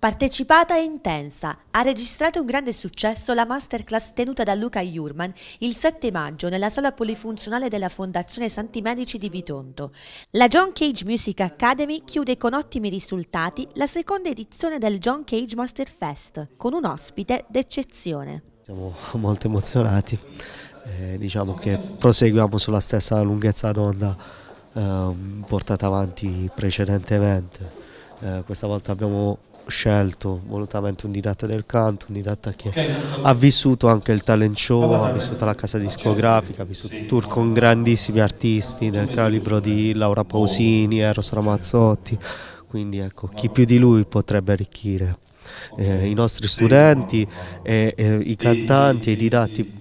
Partecipata e intensa, ha registrato un grande successo la masterclass tenuta da Luca Jurman il 7 maggio nella sala polifunzionale della Fondazione Santi Medici di Bitonto. La John Cage Music Academy chiude con ottimi risultati la seconda edizione del John Cage Master Fest, con un ospite d'eccezione. Siamo molto emozionati, eh, diciamo che proseguiamo sulla stessa lunghezza d'onda eh, portata avanti precedentemente. Eh, questa volta abbiamo scelto volutamente un didatta del canto, un didatta che ha vissuto anche il talent show, ha vissuto la casa certo. discografica, ha vissuto tour con grandissimi artisti del calibro di Laura oh. Pausini, Eros Ramazzotti, quindi ecco, chi più di lui potrebbe arricchire. Eh, i nostri studenti, e, eh, i cantanti e i didatti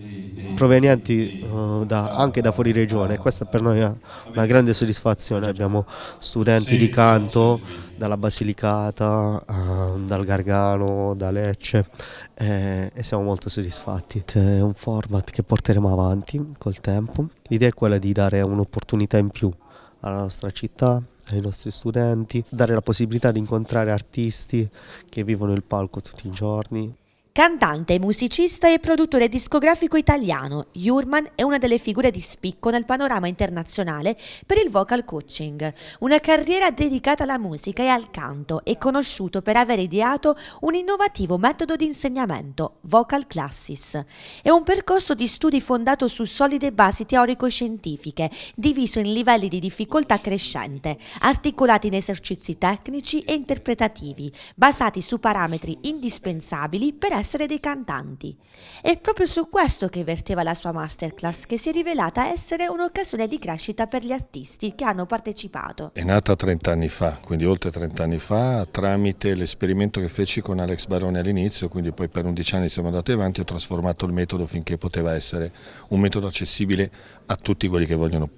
provenienti uh, da, anche da fuori regione e questa per noi è una grande soddisfazione, abbiamo studenti di canto dalla Basilicata, uh, dal Gargano, da Lecce eh, e siamo molto soddisfatti. È un format che porteremo avanti col tempo, l'idea è quella di dare un'opportunità in più alla nostra città, ai nostri studenti, dare la possibilità di incontrare artisti che vivono il palco tutti i giorni. Cantante, musicista e produttore discografico italiano, Jurman è una delle figure di spicco nel panorama internazionale per il vocal coaching, una carriera dedicata alla musica e al canto e conosciuto per aver ideato un innovativo metodo di insegnamento, Vocal Classes. È un percorso di studi fondato su solide basi teorico-scientifiche, diviso in livelli di difficoltà crescente, articolati in esercizi tecnici e interpretativi, basati su parametri indispensabili per essere essere dei cantanti. È proprio su questo che verteva la sua masterclass, che si è rivelata essere un'occasione di crescita per gli artisti che hanno partecipato. È nata 30 anni fa, quindi oltre 30 anni fa, tramite l'esperimento che feci con Alex Barone all'inizio, quindi poi per 11 anni siamo andati avanti, ho trasformato il metodo finché poteva essere un metodo accessibile a tutti quelli che vogliono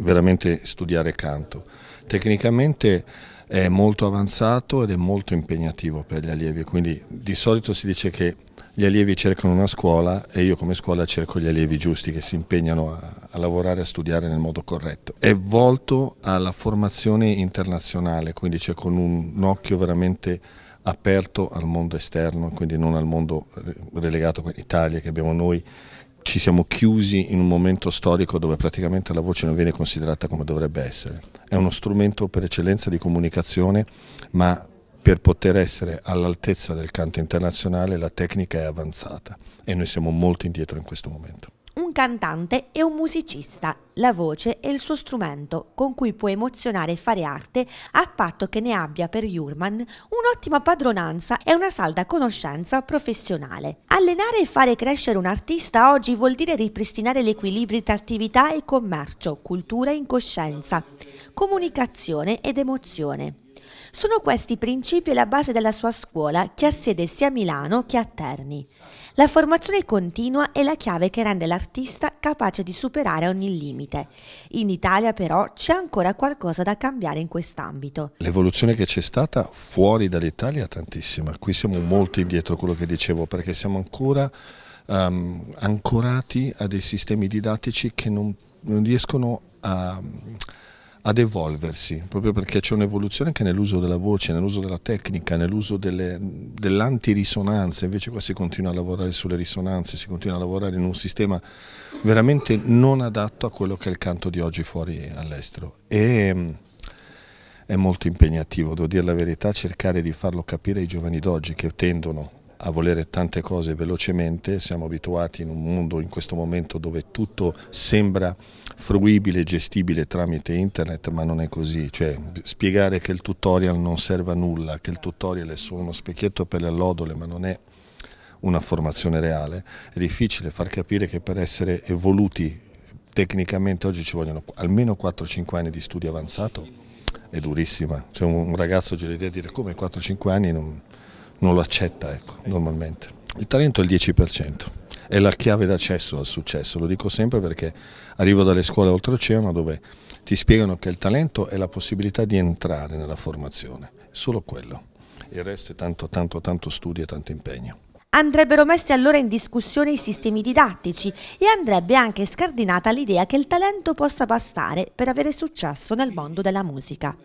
veramente studiare canto. Tecnicamente è molto avanzato ed è molto impegnativo per gli allievi, quindi di solito si dice che gli allievi cercano una scuola e io come scuola cerco gli allievi giusti che si impegnano a, a lavorare e a studiare nel modo corretto. È volto alla formazione internazionale, quindi c'è cioè con un, un occhio veramente aperto al mondo esterno, quindi non al mondo relegato a Italia che abbiamo noi ci siamo chiusi in un momento storico dove praticamente la voce non viene considerata come dovrebbe essere. È uno strumento per eccellenza di comunicazione, ma per poter essere all'altezza del canto internazionale la tecnica è avanzata e noi siamo molto indietro in questo momento cantante e un musicista. La voce è il suo strumento con cui può emozionare e fare arte a patto che ne abbia per Jurman un'ottima padronanza e una salda conoscenza professionale. Allenare e fare crescere un artista oggi vuol dire ripristinare l'equilibrio tra attività e commercio, cultura e incoscienza, comunicazione ed emozione. Sono questi i principi e la base della sua scuola che ha sede sia a Milano che a Terni. La formazione continua è la chiave che rende l'artista capace di superare ogni limite. In Italia però c'è ancora qualcosa da cambiare in quest'ambito. L'evoluzione che c'è stata fuori dall'Italia è tantissima, qui siamo molto indietro quello che dicevo perché siamo ancora um, ancorati a dei sistemi didattici che non, non riescono a ad evolversi, proprio perché c'è un'evoluzione anche nell'uso della voce, nell'uso della tecnica, nell'uso dell'antirisonanza, invece qua si continua a lavorare sulle risonanze, si continua a lavorare in un sistema veramente non adatto a quello che è il canto di oggi fuori all'estero. E mm, è molto impegnativo, devo dire la verità, cercare di farlo capire ai giovani d'oggi che tendono a volere tante cose velocemente, siamo abituati in un mondo in questo momento dove tutto sembra fruibile e gestibile tramite internet, ma non è così, cioè spiegare che il tutorial non serve a nulla, che il tutorial è solo uno specchietto per le allodole, ma non è una formazione reale, è difficile far capire che per essere evoluti tecnicamente oggi ci vogliono almeno 4-5 anni di studio avanzato, è durissima, cioè un ragazzo oggi l'idea di dire come 4-5 anni non non lo accetta ecco, normalmente. Il talento è il 10%, è la chiave d'accesso al successo, lo dico sempre perché arrivo dalle scuole oltreoceano dove ti spiegano che il talento è la possibilità di entrare nella formazione, solo quello. Il resto è tanto, tanto, tanto studio e tanto impegno. Andrebbero messi allora in discussione i sistemi didattici e andrebbe anche scardinata l'idea che il talento possa bastare per avere successo nel mondo della musica.